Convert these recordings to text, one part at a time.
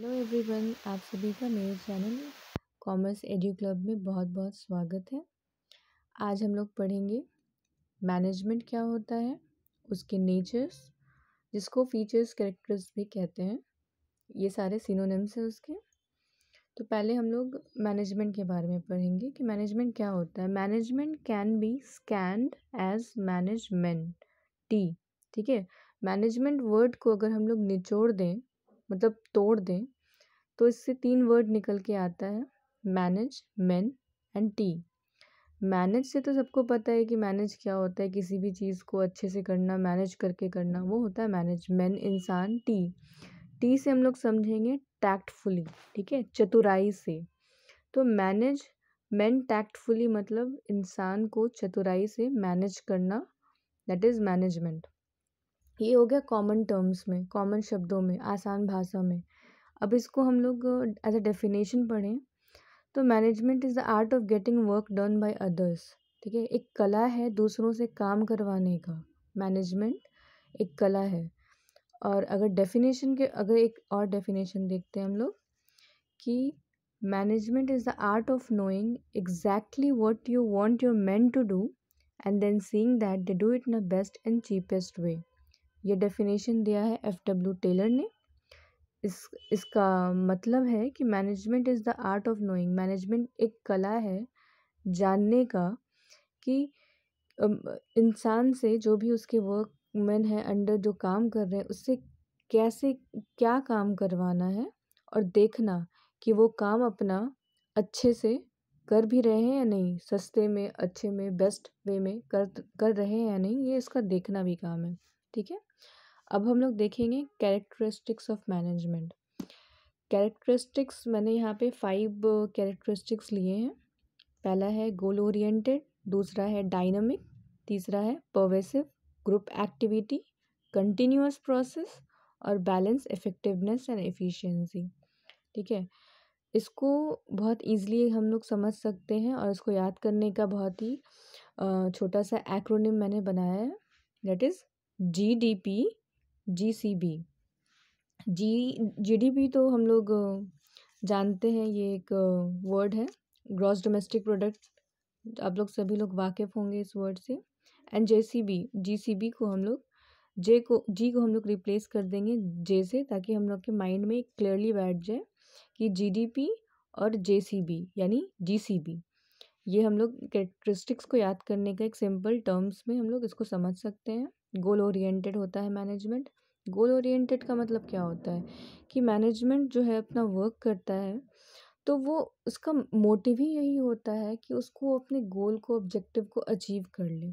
hello everyone आप सभी का मेरे चैनल कॉमर्स एडियो क्लब में बहुत बहुत स्वागत है आज हम लोग पढ़ेंगे मैनेजमेंट क्या होता है उसके नेचर्स जिसको फीचर्स करेक्टर्स भी कहते हैं ये सारे सिनोनिम्स हैं उसके तो पहले हम लोग मैनेजमेंट के बारे में पढ़ेंगे कि मैनेजमेंट क्या होता है management can be scanned as management T ठीक है मैनेजमेंट वर्ड को अगर हम लोग निचोड़ दें मतलब तोड़ दें तो इससे तीन वर्ड निकल के आता है manage man and T manage से तो सबको पता है कि मैनेज क्या होता है किसी भी चीज़ को अच्छे से करना मैनेज करके करना वो होता है मैनेज मैन इंसान टी टी से हम लोग समझेंगे टैक्टफुली ठीक है चतुराई से तो मैनेज मैन टैक्टफुली मतलब इंसान को चतुराई से मैनेज करना दैट इज़ मैनेजमेंट ये हो गया कॉमन टर्म्स में कॉमन शब्दों में आसान भाषा में अब इसको हम लोग एज अ डेफिनेशन पढ़ें तो management is the art of getting work done by others ठीक है एक कला है दूसरों से काम करवाने का मैनेजमेंट एक कला है और अगर डेफिनेशन के अगर एक और डेफिनेशन देखते हैं हम लोग कि management is the art of knowing exactly what you want your men to do and then seeing that they do it in the best and cheapest way यह डेफिनेशन दिया है एफ डब्ल्यू टेलर ने इस इसका मतलब है कि management is the art of knowing management एक कला है जानने का कि इंसान से जो भी उसके वर्कमैन है अंडर जो काम कर रहे हैं उससे कैसे क्या काम करवाना है और देखना कि वो काम अपना अच्छे से कर भी रहे हैं या नहीं सस्ते में अच्छे में बेस्ट वे में कर कर रहे हैं या नहीं ये इसका देखना भी काम है ठीक है अब हम लोग देखेंगे कैरेक्टरिस्टिक्स ऑफ मैनेजमेंट कैरेक्टरिस्टिक्स मैंने यहाँ पे फाइव कैरेक्टरिस्टिक्स लिए हैं पहला है गोल ओरिएंटेड दूसरा है डायनमिक तीसरा है pervasive group activity continuous process और बैलेंस इफेक्टिवनेस एंड एफिशिएंसी ठीक है इसको बहुत इजीली हम लोग समझ सकते हैं और इसको याद करने का बहुत ही छोटा सा एक्रोनिम मैंने बनाया है that is G D P G C B G G D P तो हम लोग जानते हैं ये एक वर्ड है ग्रॉस डोमेस्टिक प्रोडक्ट आप लोग सभी लोग वाकिफ़ होंगे इस वर्ड से and J C B G C B को हम लोग जे को जी को हम लोग रिप्लेस कर देंगे जे से ताकि हम लोग के माइंड में क्लियरली बैठ जाए कि जी डी पी और जे सी बी यानी जी सी बी ये हम लोग कैरेक्टरिस्टिक्स को याद करने का एक सिंपल टर्म्स में हम लोग इसको समझ सकते हैं गोल ओरिएंटेड होता है मैनेजमेंट गोल ओरिएंटेड का मतलब क्या होता है कि मैनेजमेंट जो है अपना वर्क करता है तो वो उसका मोटिव ही यही होता है कि उसको अपने गोल को ऑब्जेक्टिव को अचीव कर ले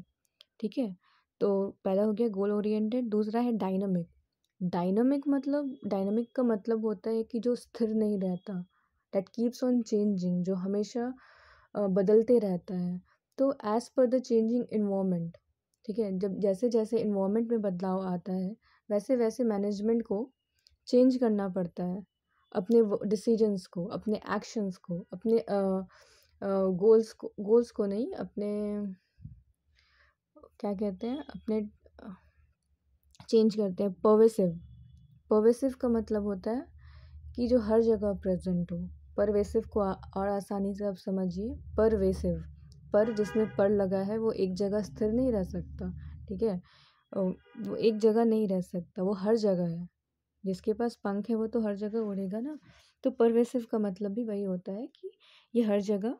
ठीक है तो पहला हो गया गोल ओरिएंटेड दूसरा है डायनामिक डायनामिक मतलब डायनामिक का मतलब होता है कि जो स्थिर नहीं रहता डेट कीप्स ऑन चेंजिंग जो हमेशा बदलते रहता है तो as per the changing environment ठीक है जब जैसे जैसे इन्वामेंट में बदलाव आता है वैसे वैसे मैनेजमेंट को चेंज करना पड़ता है अपने डिसीजंस को अपने एक्शंस को अपने गोल्स को गोल्स को नहीं अपने क्या कहते हैं अपने चेंज करते हैं पर्वेसिव पर्वेसिव का मतलब होता है कि जो हर जगह प्रेजेंट हो परवेसिव को और आसानी से आप समझिए परवेसिव पर जिसमें पर लगा है वो एक जगह स्थिर नहीं रह सकता ठीक है वो एक जगह नहीं रह सकता वो हर जगह है जिसके पास पंख है वो तो हर जगह उड़ेगा ना तो परवेसिव का मतलब भी वही होता है कि ये हर जगह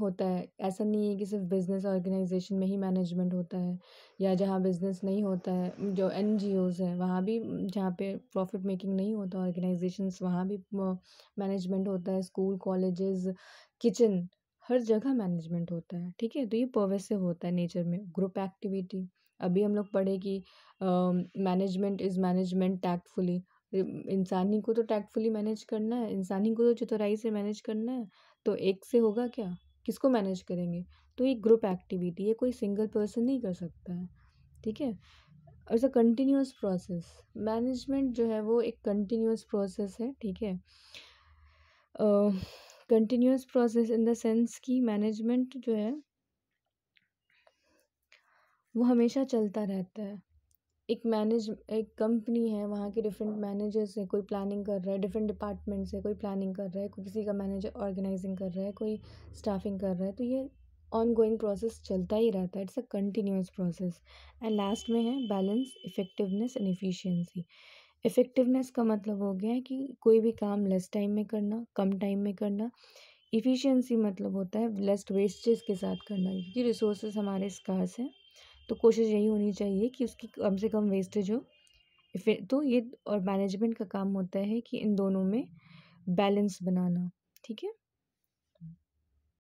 होता है ऐसा नहीं है कि सिर्फ बिज़नेस ऑर्गेनाइजेशन में ही मैनेजमेंट होता है या जहाँ बिज़नेस नहीं होता है जो एन जी ओज़ हैं वहाँ भी जहाँ पे प्रॉफिट मेकिंग नहीं होता ऑर्गेनाइजेशंस वहाँ भी मैनेजमेंट होता है स्कूल कॉलेजेस किचन हर जगह मैनेजमेंट होता है ठीक है तो ये पर्वेसिव से होता है नेचर में ग्रुप एक्टिविटी अभी हम लोग पढ़े कि मैनेजमेंट इज़ मैनेजमेंट टैक्टफुली इंसान ही को तो टैक्टफुली मैनेज करना है इंसान ही को तो चतुराई से मैनेज करना है तो एक से होगा क्या किसको मैनेज करेंगे तो ये ग्रुप एक्टिविटी ये कोई सिंगल पर्सन नहीं कर सकता है ठीक है it's a continuous process management जो है वो एक कंटिन्यूस प्रोसेस है ठीक है कंटिन्यूस प्रोसेस इन देंस कि मैनेजमेंट जो है वो हमेशा चलता रहता है एक मैनेज एक कंपनी है वहाँ के डिफरेंट मैनेजर्स हैं कोई प्लानिंग कर रहा है डिफरेंट डिपार्टमेंट्स है कोई प्लानिंग कर रहा है कोई किसी का मैनेजर ऑर्गेनाइजिंग कर रहा है कोई स्टाफिंग कर रहा है तो ये ऑन गोइंग प्रोसेस चलता ही रहता है it's a continuous process and last में है balance effectiveness and efficiency effectiveness का मतलब हो गया है कि कोई भी काम लेस टाइम में करना कम टाइम में करना इफ़िशेंसी मतलब होता है लेस वेस्टेज के साथ करना क्योंकि रिसोर्सेज हमारे स्कार्स हैं तो कोशिश यही होनी चाहिए कि उसकी कम से कम वेस्टेज हो फिर तो ये और मैनेजमेंट का काम होता है कि इन दोनों में बैलेंस बनाना ठीक है